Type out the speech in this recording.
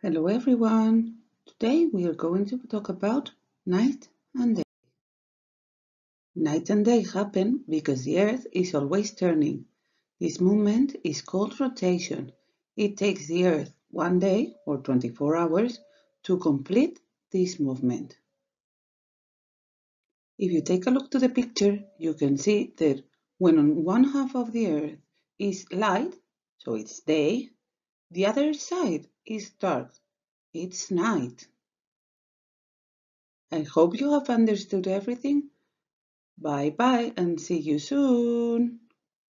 Hello everyone! Today we are going to talk about night and day. Night and day happen because the Earth is always turning. This movement is called rotation. It takes the Earth one day or 24 hours to complete this movement. If you take a look to the picture, you can see that when on one half of the Earth is light, so it's day, the other side is dark. It's night. I hope you have understood everything. Bye bye and see you soon.